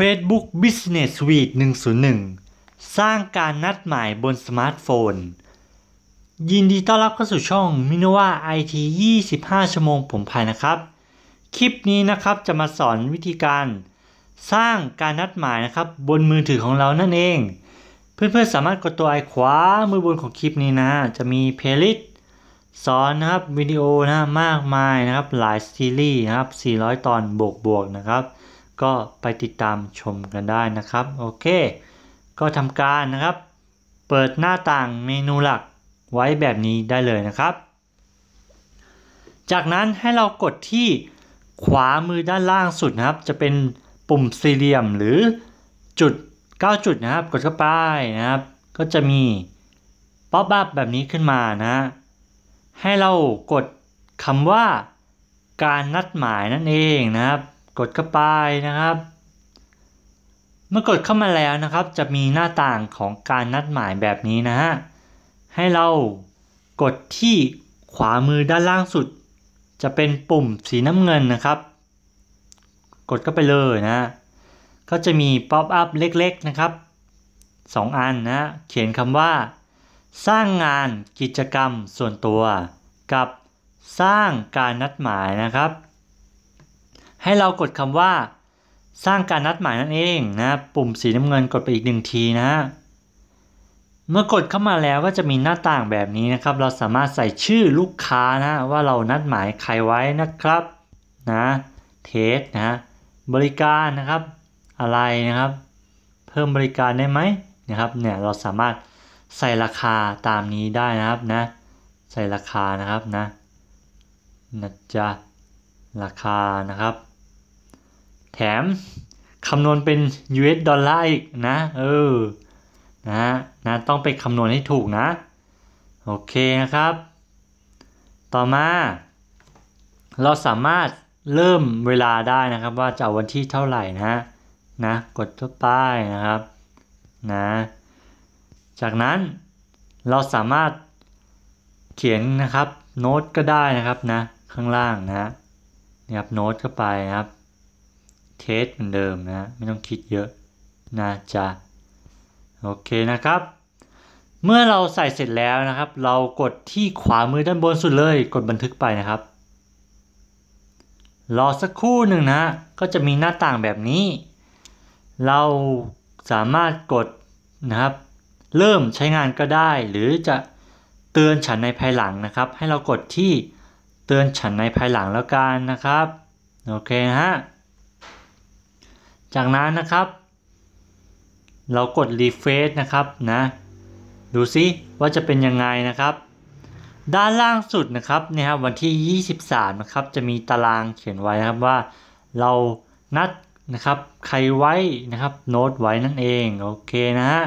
Facebook Business Suite 101 สร้างการนัดหมายบนสมาร์ทโฟน ยินดีต้อนรับเข้าสู่ช่องมินว่าไอที25ชั่วโมงผมภายนะครับ คลิปนี้นะครับจะมาสอนวิธีการ สร้างการนัดหมายนะครับ บนมือถือของเรานั่นเอง เพื่อนๆสามารถกดตัวไอขวามือบนของคลิปนี้นะ จะมีเพลย์ลิสต์สอนนะครับ วิดีโอนะมากมายนะครับ หลายซีรีส์นะครับ 400 ตอน บวกๆ นะครับก็ไปติดตามชมกันได้นะครับโอเค ก็ทำการนะครับ เปิดหน้าต่างเมนูหลักไว้แบบนี้ได้เลยนะครับ จากนั้นให้เรากดที่ขวามือด้านล่างสุดนะครับจะเป็นปุ่มสี่เหลี่ยมหรือจุด9จุดนะครับ กดเข้าไปนะครับ ก็จะมี ป๊อปอัพแบบนี้ขึ้นมานะ ให้เรากดคำว่า การนัดหมายนั่นเองนะครับกดเข้าไปนะครับ เมื่อกดเข้ามาแล้วนะครับ จะมีหน้าต่างของการนัดหมายแบบนี้นะฮะ ให้เรากดที่ขวามือด้านล่างสุด จะเป็นปุ่มสีน้ำเงินนะครับ กดเข้าไปเลยนะ ก็จะมีป๊อปอัพเล็ก ๆ นะครับ 2 อันนะเขียนคำว่า สร้างงานกิจกรรมส่วนตัวกับสร้างการนัดหมายนะครับให้เรากดคำว่า สร้างการนัดหมายนั่นเองนะปุ่มสีน้ำเงินกดไปอีกหนึ่งทีนะเมื่อกดเข้ามาแล้วก็จะมีหน้าต่างแบบนี้นะครับ เราสามารถใส่ชื่อลูกค้านะว่าเรานัดหมายใครไว้นะครับนะเทสนะ บริการนะครับอะไรนะครับ เพิ่มบริการได้ไหมนะครับเนี่ยเราสามารถใส่ราคาตามนี้ได้นะครับนะใส่ราคานะครับ นะนะจ๊ะราคานะครับแถมคำนวณเป็น US ดอลลาร์อีกนะ เออ นะ นะต้องไปคำนวณให้ถูกนะ โอเคนะครับ ต่อมา เราสามารถเริ่มเวลาได้นะครับว่าจะวันที่เท่าไหร่นะนะ กดทั่วป้ายนะครับ นะ จากนั้นเราสามารถเขียนนะครับโน้ตก็ได้นะครับนะข้างล่างนะนะครับโน้ตเข้าไปนะครับเสเหมือนเดิมนะไม่ต้องคิดเยอะนะจ๊ะโอเคนะครับ เมื่อเราใส่เสร็จแล้วนะครับ เรากดที่ขวามือด้านบนสุดเลยกดบันทึกไปนะครับรอสักครู่หนึ่งนะ ก็จะมีหน้าต่างแบบนี้ เราสามารถกดนะครับเริ่มใช้งานก็ได้ หรือจะเตือนฉันในภายหลังนะครับ ให้เรากดที่เตือนฉันในภายหลังแล้วกันนะครับ โอเคนะฮะจากนั้นนะครับ เรากดรีเฟซนะครับนะดูซิ ว่าจะเป็นยังไงนะครับ ด้านล่างสุดนะครับเนี่ยครับวันที่ 23 นะครับ จะมีตารางเขียนไว้นะครับว่าเรานัดนะครับใครไว้นะครับโน้ตไว้นั่นเอง โอเคนะฮะ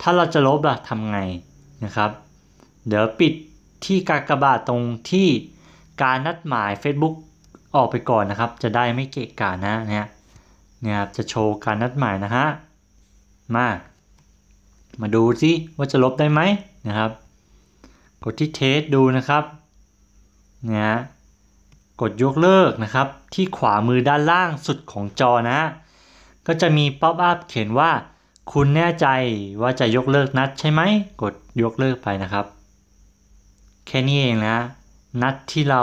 ถ้าเราจะลบล่ะทำไงนะครับ เดี๋ยวปิดที่กากบาท ตรงที่การนัดหมาย Facebook ออกไปก่อนนะครับ จะได้ไม่เกะกะนะนะฮะเนี่ยจะโชว์การนัดหมายนะฮะมามาดูซิว่าจะลบได้ไหมนะครับกดที่เทสดูนะครับเนี่ยกดยกเลิกนะครับ ที่ขวามือด้านล่างสุดของจอนะ ก็จะมีป๊อปอัพเขียนว่าคุณแน่ใจว่าจะยกเลิกนัดใช่ไหม กดยกเลิกไปนะครับแค่นี้เองนะนัดที่เรา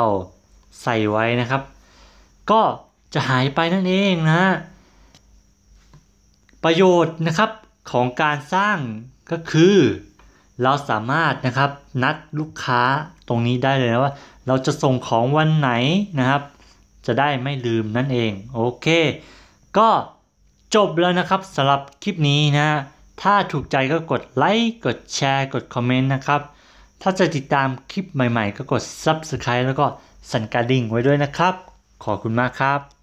ใส่ไว้นะครับ ก็จะหายไปนั่นเองนะประโยชน์นะครับของการสร้างก็คือ เราสามารถนะครับนัดลูกค้าตรงนี้ได้เลยนะว่า เราจะส่งของวันไหนนะครับ จะได้ไม่ลืมนั่นเอง โอเค ก็จบแล้วนะครับสำหรับคลิปนี้นะถ้าถูกใจก็กดไลค์กดแชร์กดคอมเมนต์นะครับ ถ้าจะติดตามคลิปใหม่ๆก็กด Subscribe แล้วก็สั่นกระดิ่งไว้ด้วยนะครับ ขอบคุณมากครับ